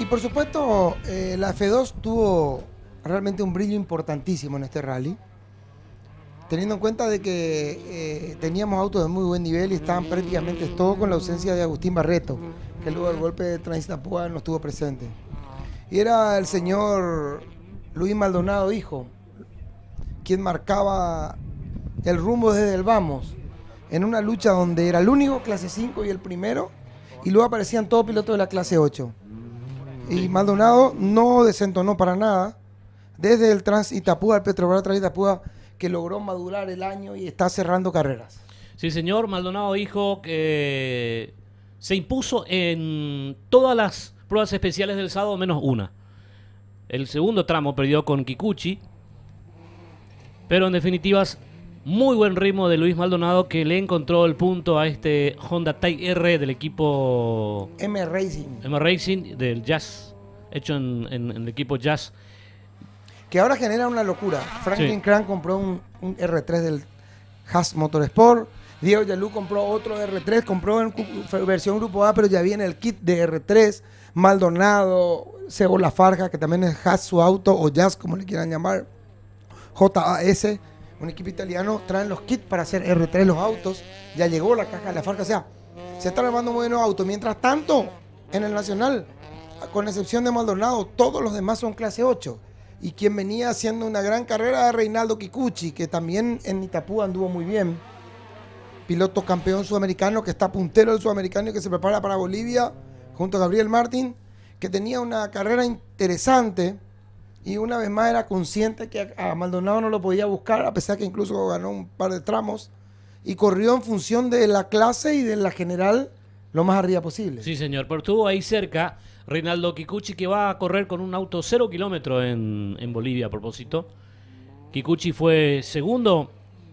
Y por supuesto, eh, la F2 tuvo realmente un brillo importantísimo en este rally, teniendo en cuenta de que eh, teníamos autos de muy buen nivel y estaban prácticamente todos con la ausencia de Agustín Barreto, que luego del golpe de Transitapúa no estuvo presente. Y era el señor Luis Maldonado, hijo, quien marcaba el rumbo desde el vamos, en una lucha donde era el único clase 5 y el primero, y luego aparecían todos pilotos de la clase 8. Y Maldonado no desentonó para nada. Desde el Trans Itapúa, el Petrobras Itapúa, que logró madurar el año y está cerrando carreras. Sí, señor. Maldonado dijo que se impuso en todas las pruebas especiales del sábado menos una. El segundo tramo perdió con Kikuchi. Pero en definitivas muy buen ritmo de Luis Maldonado que le encontró el punto a este Honda Type R del equipo M Racing. M Racing del Jazz, hecho en, el equipo Jazz. Que ahora genera una locura. Franklin Kran compró un, R3 del Haas Motorsport. Diego Yalú compró otro R3, compró en versión grupo A, pero ya viene el kit de R3. Maldonado, la Farja, que también es Haas su auto, o Jazz, como le quieran llamar. JAS un equipo italiano, traen los kits para hacer R3 los autos, ya llegó la caja de la Farca, o sea, se están armando muy buenos autos. Mientras tanto, en el Nacional, con excepción de Maldonado, todos los demás son clase 8. Y quien venía haciendo una gran carrera era Reinaldo Kikuchi, que también en Itapú anduvo muy bien. Piloto campeón sudamericano que está puntero del sudamericano y que se prepara para Bolivia, junto a Gabriel Martín, que tenía una carrera interesante y una vez más era consciente que a Maldonado no lo podía buscar, a pesar que incluso ganó un par de tramos, y corrió en función de la clase y de la general lo más arriba posible. Sí, señor, pero estuvo ahí cerca Reinaldo Kikuchi, que va a correr con un auto cero kilómetros en, Bolivia a propósito. Kikuchi fue segundo,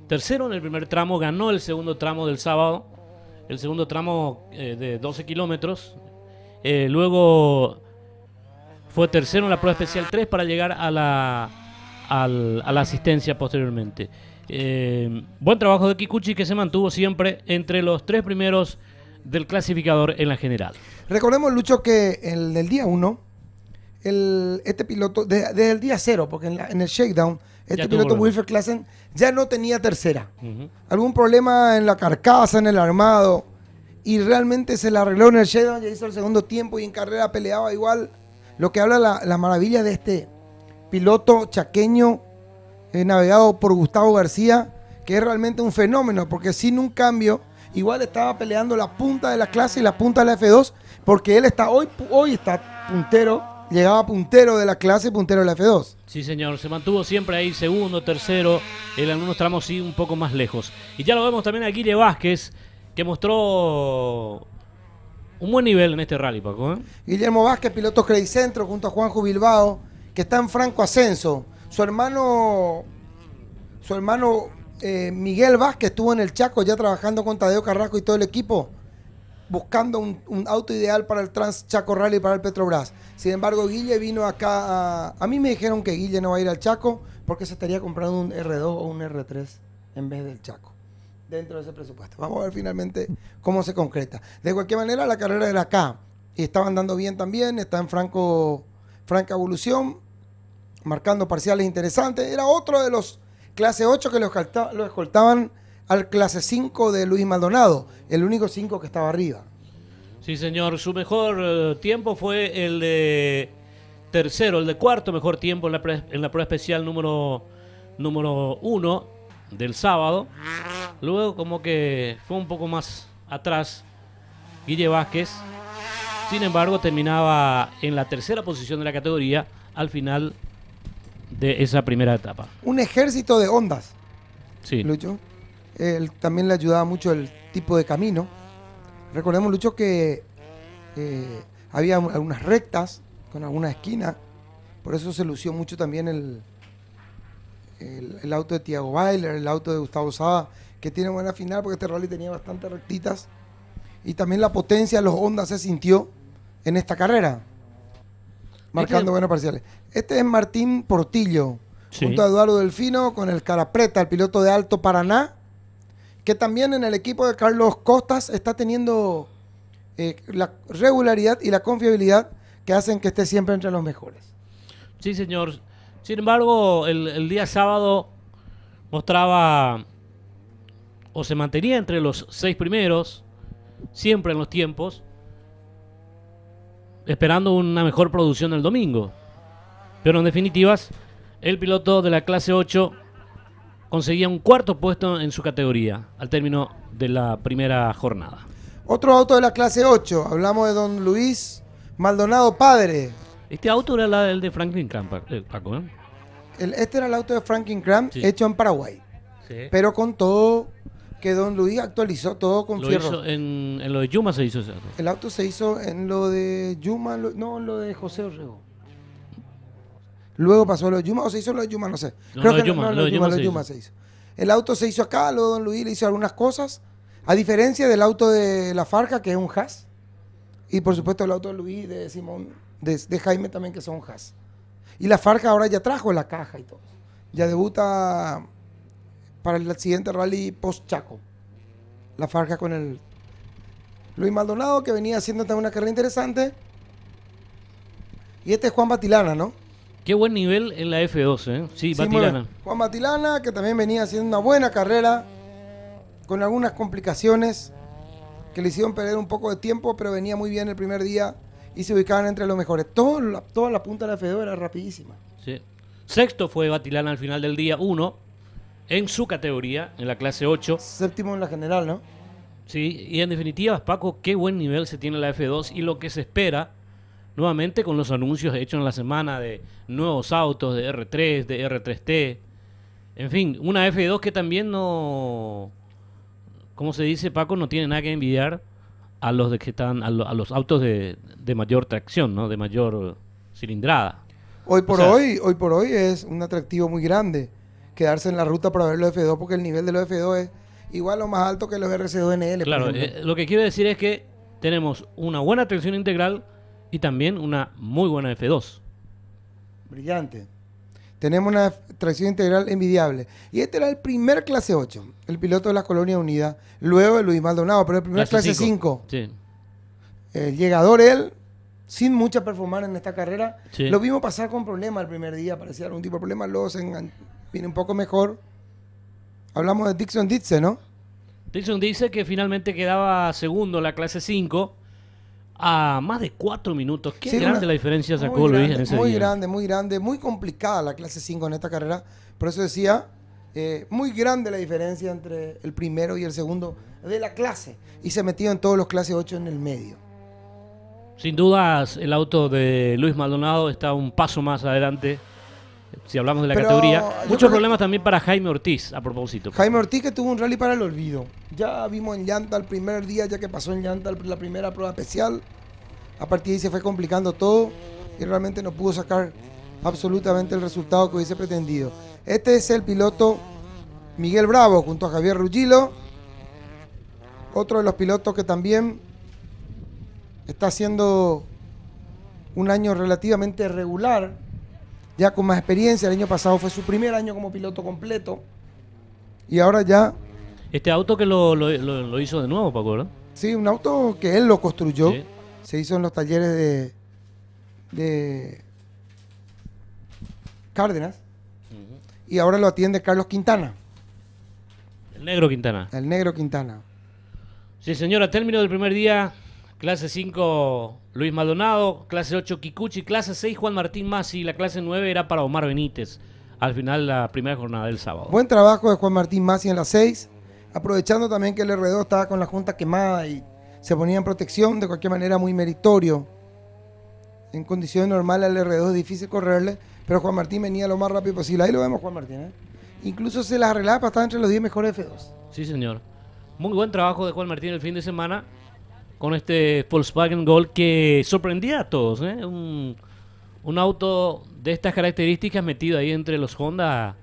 tercero en el primer tramo, ganó el segundo tramo del sábado, el segundo tramo eh, de 12 kilómetros. Eh, luego fue tercero en la prueba especial 3 para llegar a la, asistencia posteriormente. Eh, buen trabajo de Kikuchi que se mantuvo siempre entre los tres primeros del clasificador en la general. Recordemos, Lucho, que en el día 1, este piloto, desde, el día 0, porque en, la, en, el shakedown, este piloto Wilfred Klassen ya no tenía tercera. Algún problema en la carcasa, en el armado, y realmente se la arregló en el shakedown, ya hizo el segundo tiempo y en carrera peleaba igual. Lo que habla la, maravilla de este piloto chaqueño eh, navegado por Gustavo García, que es realmente un fenómeno, porque sin un cambio, igual estaba peleando la punta de la clase y la punta de la F2, porque él está hoy, hoy está puntero, llegaba puntero de la clase, puntero de la F2. Sí, señor, se mantuvo siempre ahí, segundo, tercero, en algunos tramos sí un poco más lejos. Y ya lo vemos también a Guille Vázquez, que mostró un buen nivel en este rally, Paco. ¿eh? Guillermo Vázquez, piloto Credit Centro, junto a Juanjo Bilbao, que está en franco ascenso. Su hermano, su hermano eh, Miguel Vázquez estuvo en el Chaco ya trabajando con Tadeo Carrasco y todo el equipo, buscando un, auto ideal para el Trans Chaco Rally para el Petrobras. Sin embargo, Guille vino acá a... A mí me dijeron que Guille no va a ir al Chaco porque se estaría comprando un R2 o un R3 en vez del Chaco dentro de ese presupuesto. Vamos a ver finalmente cómo se concreta. De cualquier manera, la carrera era acá. Y estaba andando bien también, está en franco, franca evolución, marcando parciales interesantes. Era otro de los clase 8 que lo, lo escoltaban al clase 5 de Luis Maldonado, el único 5 que estaba arriba. Sí, señor, su mejor eh, tiempo fue el de tercero, el de cuarto mejor tiempo en la, prueba especial número, número uno del sábado. Luego como que fue un poco más atrás Guille Vázquez. Sin embargo, terminaba en la tercera posición de la categoría al final de esa primera etapa. Un ejército de ondas. Sí. Lucho. Él también le ayudaba mucho el tipo de camino. Recordemos, Lucho, que eh, había algunas rectas con alguna esquina. Por eso se lució mucho también el, el, auto de Tiago Bailer, el auto de Gustavo Saba, que tiene buena final porque este rally tenía bastantes rectitas. Y también la potencia de los Ondas se sintió en esta carrera, marcando buenas este- buenos parciales. Este es Martín Portillo, junto a Eduardo Delfino, con el Carapreta, el piloto de Alto Paraná, que también en el equipo de Carlos Costas está teniendo eh, la regularidad y la confiabilidad que hacen que esté siempre entre los mejores. Sí, señor. Sin embargo, el día sábado mostraba o se mantenía entre los seis primeros, siempre en los tiempos, esperando una mejor producción el domingo. Pero en definitivas, el piloto de la clase 8 conseguía un cuarto puesto en su categoría al término de la primera jornada. Otro auto de la clase 8, hablamos de don Luis Maldonado Padre. Este auto era el de Franklin Cramp, eh, ¿eh? este era el auto de Franklin Cramp hecho en Paraguay. Pero con todo que Don Luis actualizó todo con en, lo de Yuma se hizo ese auto. El auto se hizo en lo de Yuma, no, en lo de José Orrego. Luego pasó lo de Yuma, o se hizo lo de Yuma, no sé. Creo que de lo, de Yuma, se, hizo. El auto se hizo acá, luego Don Luis le hizo algunas cosas. A diferencia del auto de la Farca, que es un Haas. Y por supuesto el auto de Luis, de Simón, de, Jaime también, que son Haas. Y la Farca ahora ya trajo la caja y todo. Ya debuta para el siguiente rally post-Chaco. La Farja con el Luis Maldonado, que venía haciendo también una carrera interesante. Y este es Juan Batilana, ¿no? Qué buen nivel en la F12, ¿eh? Sí, Batilana. Juan Batilana, que también venía haciendo una buena carrera, con algunas complicaciones que le hicieron perder un poco de tiempo, pero venía muy bien el primer día y se ubicaban entre los mejores. toda la punta de la F2 era rapidísima. Sí. Sexto fue Batilana al final del día 1 en su categoría, en la clase 8. Séptimo en la general, ¿no? Sí, y en definitiva, Paco, qué buen nivel se tiene la F2 y lo que se espera, nuevamente con los anuncios hechos en la semana de nuevos autos, de R3, de R3T, en fin, una F2 que también no, como se dice, Paco, no tiene nada que envidiar a los de que están, a, los autos de, de, mayor tracción, ¿no? De mayor cilindrada. Hoy por hoy, hoy por hoy es un atractivo muy grande quedarse en la ruta para ver los F2 porque el nivel de los F2 es igual o más alto que los RC2NL. Claro, eh, lo que quiero decir es que tenemos una buena tracción integral y también una muy buena F2. Brillante. Tenemos una tracción integral envidiable. Y este era el primer clase 8, el piloto de la Colonia Unida, luego de Luis Maldonado, pero el primer clase, 5. El llegador él, sin mucha performance en esta carrera. Lo vimos pasar con problemas el primer día, parecía algún tipo de problema, luego se, viene un poco mejor. Hablamos de Dixon dice ¿no? Dixon dice que finalmente quedaba segundo la clase 5 a más de 4 minutos. Qué grande la diferencia sacó Luis Muy grande, muy grande, muy complicada la clase 5 en esta carrera. Por eso decía, eh, muy grande la diferencia entre el primero y el segundo de la clase. Y se metió en todos los clases 8 en el medio. Sin dudas, el auto de Luis Maldonado está un paso más adelante si hablamos de la categoría. Muchos problemas también para Jaime Ortiz, a propósito. Jaime Ortiz que tuvo un rally para el olvido. Ya vimos en llanta el primer día, ya que pasó en llanta la primera prueba especial. A partir de ahí se fue complicando todo y realmente no pudo sacar absolutamente el resultado que hubiese pretendido. Este es el piloto Miguel Bravo junto a Javier Rugilo Otro de los pilotos que también está haciendo un año relativamente regular ya con más experiencia. El año pasado fue su primer año como piloto completo. Y ahora ya. Este auto que lo, hizo de nuevo, Paco, ¿verdad? Sí, un auto que él lo construyó. Se hizo en los talleres de. de Cárdenas. Y ahora lo atiende Carlos Quintana. El negro Quintana. El negro Quintana. Sí, señora, término del primer día. Clase 5, Luis Maldonado. Clase 8, Kikuchi. Clase 6, Juan Martín Masi. La clase 9 era para Omar Benítez. Al final, la primera jornada del sábado. Buen trabajo de Juan Martín Masi en las 6. Aprovechando también que el R2 estaba con la junta quemada y se ponía en protección. De cualquier manera, muy meritorio. En condiciones normales, al R2 es difícil correrle. Pero Juan Martín venía lo más rápido posible. Ahí lo vemos, Juan Martín. ¿eh? Incluso se las arreglaba para estar entre los 10 mejores F2. Sí, señor. Muy buen trabajo de Juan Martín el fin de semana con este Volkswagen Gol que sorprendía a todos. ¿eh? Un, auto de estas características metido ahí entre los Honda,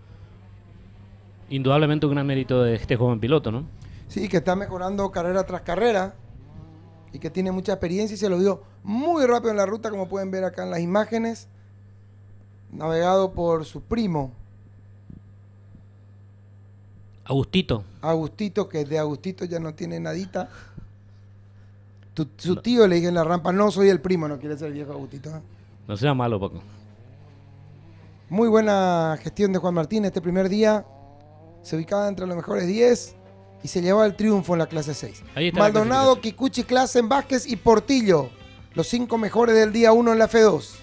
indudablemente un gran mérito de este joven piloto, ¿no? Sí, que está mejorando carrera tras carrera y que tiene mucha experiencia y se lo dio muy rápido en la ruta, como pueden ver acá en las imágenes, navegado por su primo. Agustito. Agustito, que de Agustito ya no tiene nadita su tío le dije en la rampa, no soy el primo, no quiere ser el viejo Agustito. No sea malo, Paco. Muy buena gestión de Juan Martín este primer día. Se ubicaba entre los mejores 10 y se llevaba el triunfo en la clase 6. Maldonado, Kikuchi, en Vázquez y Portillo. Los cinco mejores del día 1 en la F2.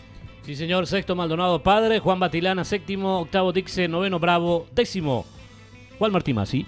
Sí, señor. Sexto, Maldonado Padre. Juan Batilana, séptimo. Octavo, Dixe. Noveno, Bravo. Décimo, Juan Martín Masi.